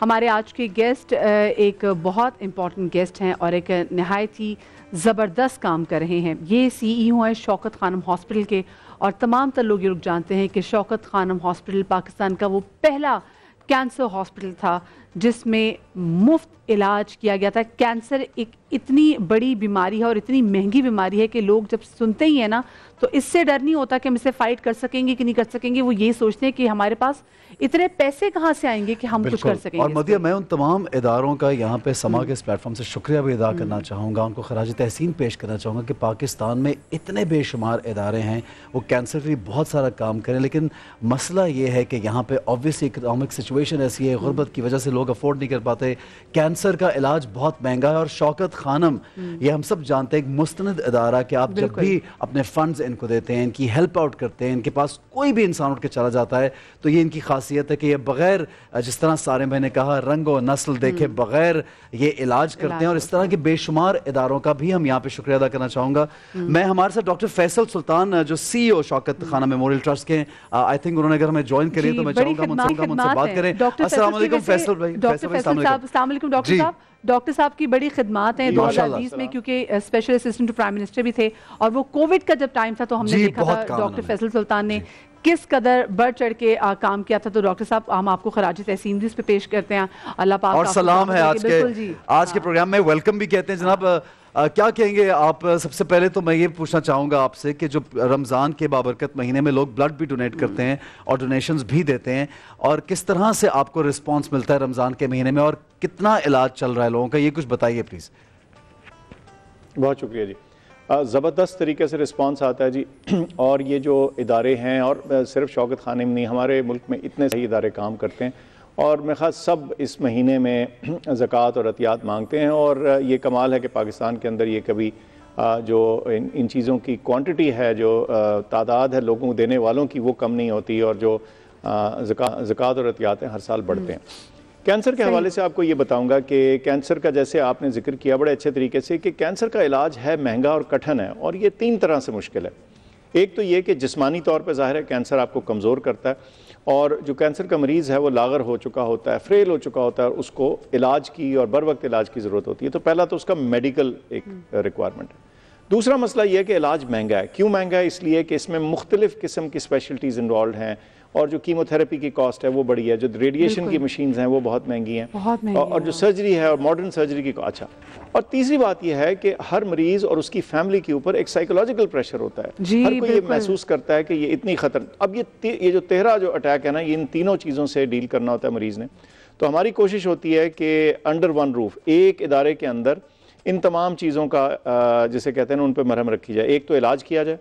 हमारे आज के गेस्ट एक बहुत इम्पॉर्टेंट गेस्ट हैं और एक नहायत ही ज़बरदस्त काम कर रहे हैं ये सीईओ e हैं शौकत खानम हॉस्पिटल के और तमाम तर लोग ये लोग जानते हैं कि शौकत खानम हॉस्पिटल पाकिस्तान का वो पहला कैंसर हॉस्पिटल था जिसमें मुफ्त इलाज किया गया था कैंसर एक इतनी बड़ी बीमारी है और इतनी महंगी बीमारी है कि लोग जब सुनते ही हैं ना तो इससे डर नहीं होता कि हम इसे फाइट कर सकेंगे कि नहीं कर सकेंगे वो ये सोचते हैं कि हमारे पास इतने पैसे कहाँ से आएंगे कि हम कुछ कर सकेंगे और मदिया मैं उन तमाम इदारों का यहाँ पे समा हम्म। के इस प्लेटफॉर्म से शुक्रिया भी अदा हम्म। करना चाहूँगा उनको खराज तहसीन पेश करना चाहूँगा कि पाकिस्तान में इतने बेशुमार इदारे हैं वो कैंसर के लिए बहुत सारा काम करें लेकिन मसला ये है कि यहाँ पर ऑब्वियसली इकनॉमिक सिचुएशन ऐसी है हम्म। गुर्बत की वजह से लोग लोग अफोर्ड नहीं कर पाते कैंसर का इलाज बहुत महंगा है और शौकत खानम हम्म। ये हम सब जानते हैं एक मुस्तंद अदारा कि आप जब भी अपने फंड्स इनको देते हैं इनकी हेल्प आउट करते हैं इनके पास कोई भी इंसान उठ के चला जाता है तो ये इनकी खासियत है कि ये बगैर जिस तरह सारे मैंने कहा रंग और नस्ल देखे हम्म। बगैर ये इलाज करते हैं और इस तरह के बेशुमार इदारों का भी हम यहाँ पे शुक्रिया अदा करना चाहूँगा हम्म। मैं हमारे साथ डॉक्टर फैसल सुल्तान जो सी ओ e शौकत खाना मेमोरियल ट्रस्ट के आई थिंक उन्होंने अगर हमें ज्वाइन करिए तो मैं चाहूँगा मुझसे बात करें असल फैसल भाई डॉक्टर साहब डॉक्टर साहब की बड़ी खिदमत हैं दो हज़ार बीस में क्योंकि special assistant to prime minister भी थे और वो कोविड का जब टाइम था तो हमने देखा था डॉक्टर फैसल सुल्तान ने किस कदर बढ़ चढ़ के आ, काम किया था तो डॉक्टर साहब हम आपको खराज तहसीन भी इस पे पेश करते हैं अल्लाह पाक और सलाम है आज के आज के प्रोग्राम हाँ। में वेलकम भी कहते हैं जनाब आ, क्या कहेंगे आप सबसे पहले तो मैं ये पूछना चाहूँगा आपसे कि जो रमज़ान के बाबरकत महीने में लोग ब्लड भी डोनेट करते हैं और डोनेशन भी देते हैं और किस तरह से आपको रिस्पॉन्स मिलता है रमज़ान के महीने में और कितना इलाज चल रहा है लोगों का ये कुछ बताइए प्लीज़ बहुत शुक्रिया जी ज़बरदस्त तरीके से रिस्पांस आता है जी और ये जो इदारे हैं और सिर्फ शौकत खाने में नहीं हमारे मुल्क में इतने सही इदारे काम करते हैं और मेरे खास सब इस महीने में ज़क़़त और अतियात मांगते हैं और ये कमाल है कि पाकिस्तान के अंदर ये कभी जो इन इन चीज़ों की क्वांटिटी है जो तादाद है लोगों को देने वालों की वो कम नहीं होती और जो ज़क़़त और अतियात हर साल बढ़ते हैं हम्म। कैंसर के हवाले से आपको ये बताऊंगा कि कैंसर का जैसे आपने जिक्र किया बड़े अच्छे तरीके से कि कैंसर का इलाज है महंगा और कठिन है और ये तीन तरह से मुश्किल है एक तो ये कि जिसमानी तौर पर ज़ाहिर है कैंसर आपको कमज़ोर करता है और जो कैंसर का मरीज़ है वो लागर हो चुका होता है फ्रेल हो चुका होता है उसको इलाज की और बर वक्त इलाज की ज़रूरत होती है तो पहला तो उसका मेडिकल एक रिक्वायरमेंट हम्म। है दूसरा मसला यह है कि इलाज महंगा है क्यों महंगा है इसलिए कि इसमें मुख्तलिफ़ किस्म की स्पेशलिटीज़ इन्वॉल्व हैं और जो कीमोथेरेपी की कॉस्ट है वो बढ़ी है जो रेडिएशन की मशीन हैं वो बहुत महंगी हैं बहुत महंगी और, और जो सर्जरी है और मॉडर्न सर्जरी की अच्छा और तीसरी बात यह है कि हर मरीज और उसकी फैमिली के ऊपर एक साइकोलॉजिकल प्रेशर होता है हर कोई ये महसूस करता है कि ये इतनी खतर अब ये ये जो तेरह जो अटैक है ना ये इन तीनों चीज़ों से डील करना होता है मरीज़ ने तो हमारी कोशिश होती है कि अंडर वन रूफ एक इदारे के अंदर इन तमाम चीज़ों का जिसे कहते हैं ना उन पर मरहम रखी जाए एक तो इलाज किया जाए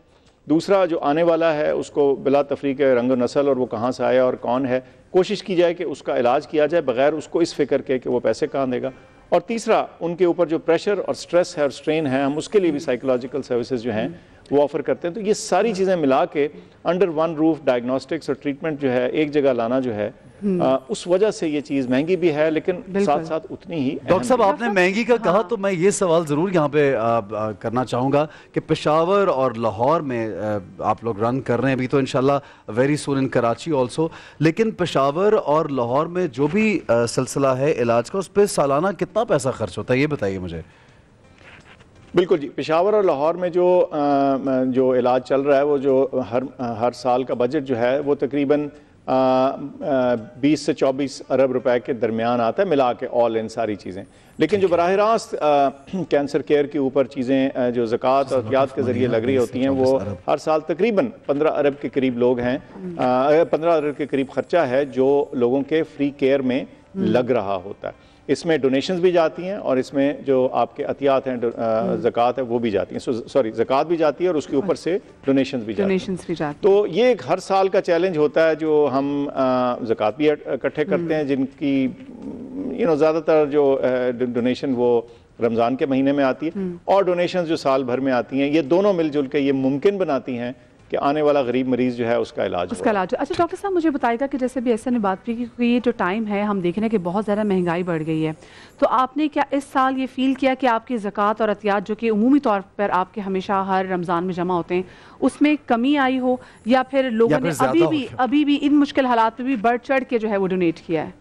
दूसरा जो आने वाला है उसको बिला तफरी के रंग नसल और वो कहाँ से आया और कौन है कोशिश की जाए कि उसका इलाज किया जाए बगैर उसको इस फिक्र के कि वो पैसे कहाँ देगा और तीसरा उनके ऊपर जो प्रेशर और स्ट्रेस है और स्ट्रेन है हम उसके लिए भी साइकोलॉजिकल सर्विसेज जो हैं वो ऑफ़र करते हैं तो ये सारी चीज़ें मिला के अंडर वन रूफ डायग्नोस्टिक्स और ट्रीटमेंट जो है एक जगह लाना जो है हम्म। आ, उस वजह से ये चीज महंगी भी है लेकिन साथ साथ उतनी ही डॉक्टर साहब आपने महंगी का कहा हाँ। तो मैं ये सवाल जरूर यहाँ पे आ, आ, करना चाहूंगा कि पेशावर और लाहौर में आ, आप लोग रन कर रहे हैं अभी तो इनशाला very soon in Karachi also लेकिन पेशावर और लाहौर में जो भी सिलसिला है इलाज का उस पर सालाना कितना पैसा खर्च होता है ये बताइए मुझे बिल्कुल जी पेशावर और लाहौर में जो आ, जो इलाज चल रहा है वो जो हर हर साल का बजट जो है वो तकरीबन बीस से चौबीस अरब रुपए के दरमियान आता है मिला के ऑल इन सारी चीज़ें लेकिन जो बरह रास्त कैंसर केयर के ऊपर चीज़ें जो ज़क़़त और याद के ज़रिए लग रही होती हैं वो हर साल तकरीबन पंद्रह अरब के करीब लोग हैं पंद्रह अरब के करीब ख़र्चा है जो लोगों के फ्री केयर में हम्म। लग रहा होता है इसमें डोनेशंस भी जाती हैं और इसमें जो आपके अतियात हैं हम्म। जक़ात है वो भी जाती हैं सॉरी जक़ात भी जाती है और उसके ऊपर से डोनेशंस भी डोनेशंस भी जाती तो ये एक हर साल का चैलेंज होता है जो हम जक़ात भी इकट्ठे करते हैं हम्म। जिनकी यू नो ज़्यादातर जो डोनेशन वो रमज़ान के महीने में आती है हम्म। और डोनेशंस जो साल भर में आती हैं ये दोनों मिलजुल के ये मुमकिन बनाती हैं कि आने वाला गरीब मरीज जो है उसका इलाज उसका इलाज अच्छा डॉक्टर साहब मुझे बताएगा कि जैसे भी ऐसा ने बात की क्योंकि ये जो टाइम है हम देख रहे हैं कि बहुत ज़्यादा महंगाई बढ़ गई है तो आपने क्या इस साल ये फील किया कि आपकी जक़ात और अहतियात जो कि अमूमी तौर पर आपके हमेशा हर रमज़ान में जमा होते हैं उसमें कमी आई हो या फिर लोगों ने अभी भी अभी भी इन मुश्किल हालात में भी बढ़ चढ़ के जो है वो डोनेट किया है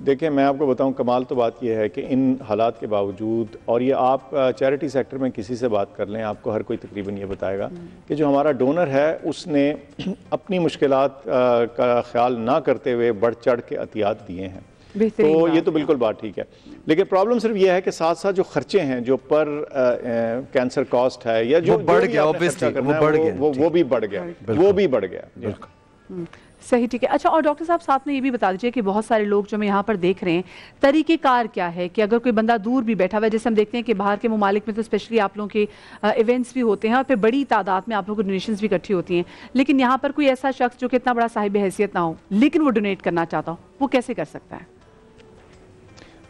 देखिए मैं आपको बताऊं कमाल तो बात यह है कि इन हालात के बावजूद और ये आप चैरिटी सेक्टर में किसी से बात कर लें आपको हर कोई तकरीबन ये बताएगा हम्म। कि जो हमारा डोनर है उसने अपनी मुश्किल का ख्याल ना करते हुए बढ़ चढ़ के अतियात दिए हैं तो ये तो बिल्कुल बात ठीक है लेकिन प्रॉब्लम सिर्फ ये है कि साथ साथ जो खर्चे हैं जो पर कैंसर कॉस्ट है या जो बढ़ गया वो बढ़ गया वो भी बढ़ गया वो भी बढ़ गया सही ठीक है अच्छा और डॉक्टर साहब साथ में ये भी बता दीजिए कि बहुत सारे लोग जो हमें यहाँ पर देख रहे हैं तरीक़ेकार क्या है कि अगर कोई बंदा दूर भी बैठा हुआ है जैसे हम देखते हैं कि बाहर के ममालिक में तो स्पेशली आप लोगों के इवेंट्स भी होते हैं और फिर बड़ी तादाद में आप लोगों को डोनेशन भी इकट्ठी होती हैं लेकिन यहाँ पर कोई ऐसा शख्स जो कि इतना बड़ा साहिब हैसियत ना हो लेकिन वो डोनेट करना चाहता हो वो कैसे कर सकता है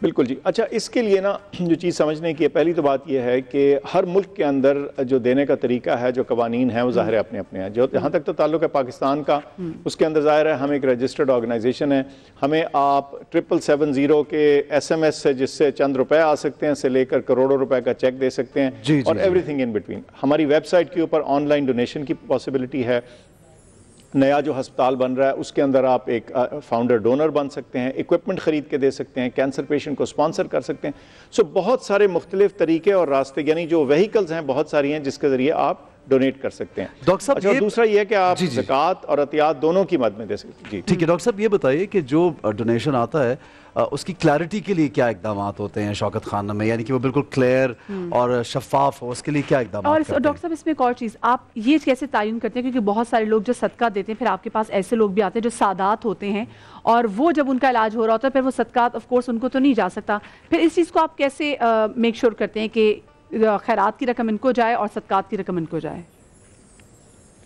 बिल्कुल जी अच्छा इसके लिए ना जो चीज़ समझने की है पहली तो बात यह है कि हर मुल्क के अंदर जो देने का तरीका है जो कवानीन है वो हम्म। ज़ाहिर है अपने अपने हैं जो यहाँ तक तो ताल्लुक है पाकिस्तान का हम्म। उसके अंदर ज़ाहिर है हम एक रजिस्टर्ड ऑर्गेनाइजेशन है हमें आप ट्रिपल सेवन ज़ीरो के एस एम एस से जिससे चंद रुपए आ सकते हैं से लेकर करोड़ों रुपए का चेक दे सकते हैं और थिंग इन बिटवीन हमारी वेबसाइट के ऊपर ऑनलाइन डोनेशन की पॉसिबिलिटी है नया जो हस्पताल बन रहा है उसके अंदर आप एक फाउंडर डोनर बन सकते हैं इक्विपमेंट ख़रीद के दे सकते हैं कैंसर पेशेंट को स्पॉन्सर कर सकते हैं सो बहुत सारे मुख्तलिफ तरीके और रास्ते यानी जो वहीकल्स हैं बहुत सारी हैं जिसके ज़रिए आप डोनेट कर सकते हैं डॉक्टर साहब अच्छा, दूसरा ये कि आप जक़ात और अतियात दोनों की मद में दे सकते जी ठीक है डॉक्टर साहब ये बताइए कि जो डोनेशन आता है उसकी क्लैरिटी के लिए क्या इकदाम होते हैं शौकत खान में यानी कि वो बिल्कुल क्लियर हम्म। और शफाफ हो उसके लिए क्या इकदाम और डॉक्टर साहब इसमें एक और चीज़ आप ये कैसे तयन करते हैं क्योंकि बहुत सारे लोग जो सदका देते हैं फिर आपके पास ऐसे लोग भी आते हैं जो सादात होते हैं और वो जब उनका इलाज हो रहा होता है फिर वो सदका ऑफकोर्स उनको तो नहीं जा सकता फिर इस चीज़ को आप कैसे मेक श्योर करते हैं कि खैरात की रकम इनको जाए और सदकात की रकम इनको जाए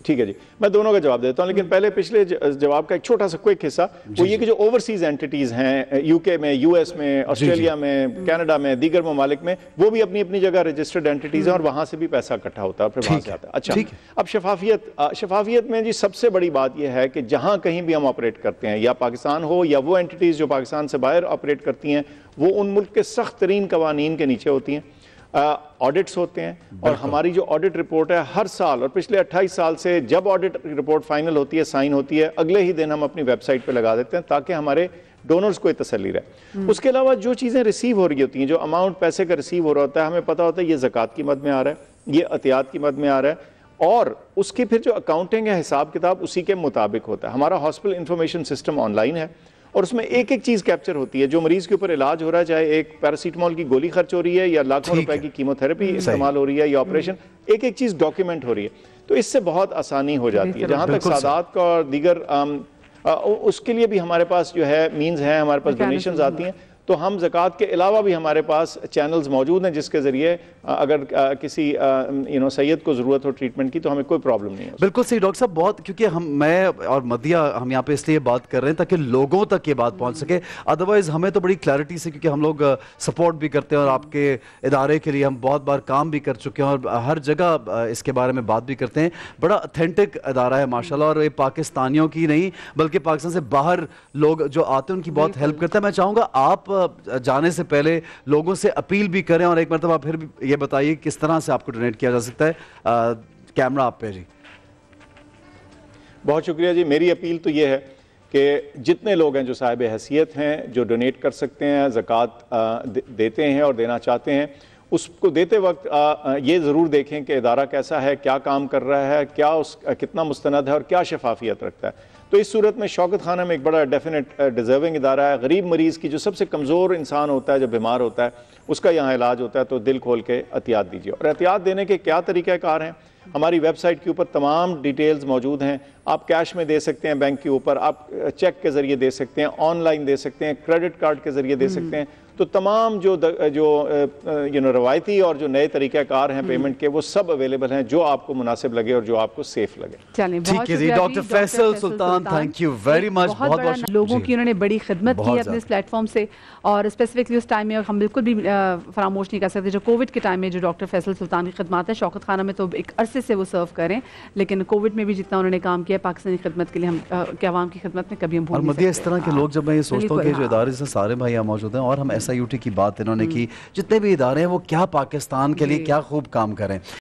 ठीक है जी मैं दोनों का जवाब देता हूं लेकिन हम्म। पहले पिछले जवाब का एक छोटा सा क्विक हिस्सा वो ये कि जो ओवरसीज एंटिटीज़ हैं यूके में यूएस में ऑस्ट्रेलिया में कनाडा हम्म। में दीगर ममालिक में वो भी अपनी अपनी जगह रजिस्टर्ड एंटिटीज़ हैं और हम्म। वहां से भी पैसा इकट्ठा होता है फिर वहां से आता है अच्छा अब शफाफियत शफाफियत में जी सबसे बड़ी बात यह है कि जहां कहीं भी हम ऑपरेट करते हैं या पाकिस्तान हो या वो एंटिटीज़ जो पाकिस्तान से बाहर ऑपरेट करती हैं वो उन मुल्क के सख्त तरीन कवानीन के नीचे होती हैं ऑडिट्स होते हैं और हमारी जो ऑडिट रिपोर्ट है हर साल और पिछले 28 साल से जब ऑडिट रिपोर्ट फाइनल होती है साइन होती है अगले ही दिन हम अपनी वेबसाइट पे लगा देते हैं ताकि हमारे डोनर्स को तसली रहे हम्म। उसके अलावा जो चीज़ें रिसीव हो रही होती हैं जो अमाउंट पैसे का रिसीव हो रहा होता है हमें पता होता है ये जक़ात की मद में आ रहा है ये अहतियात की मद में आ रहा है और उसकी फिर जो अकाउंटिंग है हिसाब किताब उसी के मुताबिक होता है हमारा हॉस्पिटल इंफॉर्मेशन सिस्टम ऑनलाइन है और उसमें एक एक चीज कैप्चर होती है जो मरीज के ऊपर इलाज हो रहा है चाहे एक पैरासीटामोल की गोली खर्च हो रही है या लाखों रुपए की कीमोथेरेपी हम्म, इस्तेमाल हो रही है या ऑपरेशन एक एक चीज डॉक्यूमेंट हो रही है तो इससे बहुत आसानी हो जाती है जहां तक सादात का और दीगर उसके लिए भी हमारे पास जो है मीन्स है हमारे पास डोनेशन आती हैं तो हम जक़ात के अलावा भी हमारे पास चैनल्स मौजूद हैं जिसके ज़रिए अगर किसी यू नो सैद को ज़रूरत हो ट्रीटमेंट की तो हमें कोई प्रॉब्लम नहीं है बिल्कुल सही डॉक्टर साहब बहुत क्योंकि हम मैं और मदिया हम यहाँ पे इसलिए बात कर रहे हैं ताकि लोगों तक ये बात पहुँच सके अदरवाइज़ हमें तो बड़ी क्लैरिटी से क्योंकि हम लोग सपोर्ट भी करते हैं और आपके इदारे के लिए हम बहुत बार काम भी कर चुके हैं और हर जगह इसके बारे में बात भी करते हैं बड़ा अथेंटिक अदारा है माशा और ये पाकिस्तानियों की नहीं बल्कि पाकिस्तान से बाहर लोग जो आते हैं उनकी बहुत हेल्प करते हैं मैं चाहूँगा आप जाने से पहले लोगों से अपील भी करें और एक मरतबा फिर ये बताइए किस तरह से आपको डोनेट किया जा सकता है कैमरा आप पे जी बहुत शुक्रिया जी मेरी अपील तो ये है कि जितने लोग हैं जो साहिब हैसियत हैं जो डोनेट कर सकते हैं ज़क़़त देते हैं और देना चाहते हैं उसको देते वक्त आ, ये ज़रूर देखें कि इदारा कैसा है क्या काम कर रहा है क्या उस कितना मुस्तंद है और क्या शफाफियत रखता है तो इस सूरत में शौकत खाना में एक बड़ा डेफिनेट डिज़र्विंग इदारा है गरीब मरीज़ की जो सबसे कमज़ोर इंसान होता है जो बीमार होता है उसका यहाँ इलाज होता है तो दिल खोल के एहतियात दीजिए और एहतियात देने के क्या तरीक़ाकार हैं हमारी वेबसाइट के ऊपर तमाम डिटेल्स मौजूद हैं आप कैश में दे सकते हैं बैंक के ऊपर आप चेक के ज़रिए दे सकते हैं ऑनलाइन दे सकते हैं क्रेडिट कार्ड के ज़रिए दे सकते हम्म। हैं तो तमाम जो द, जो यू नो रवायती और जो नए तरीक़ाकार हैं पेमेंट हम्म। के वो सब अवेलेबल हैं जो आपको मुनासिब लगे और जो आपको सेफ लगे ठीक है जी doctor Faisal Sultan thank you very much बहुत बहुत लोगों की उन्होंने बड़ी खिदमत की अपने इस प्लेटफॉर्म से और स्पेसिफिकली उस टाइम में हम बिल्कुल भी फरामोश नहीं कर सकते जो कोविड के टाइम में जो डॉक्टर फैसल सुल्तान की खदमात है शौकत खाना में तो एक अरसे से वो सर्व करें लेकिन कोविड में भी जितना उन्होंने काम किया किया पाकिस्तानी खदमत के लिए हम के अवाम की खदमत में कभी हम और मदिया इस तरह के लोग जब मैं ये सोचता हूँ कि हाँ। जो इदारे से सारे भाई यहाँ मौजूद हैं और हम एस आई यू टी की बात इन्होंने हम्म। की जितने भी इदारे हैं वो क्या पाकिस्तान के लिए क्या खूब काम करें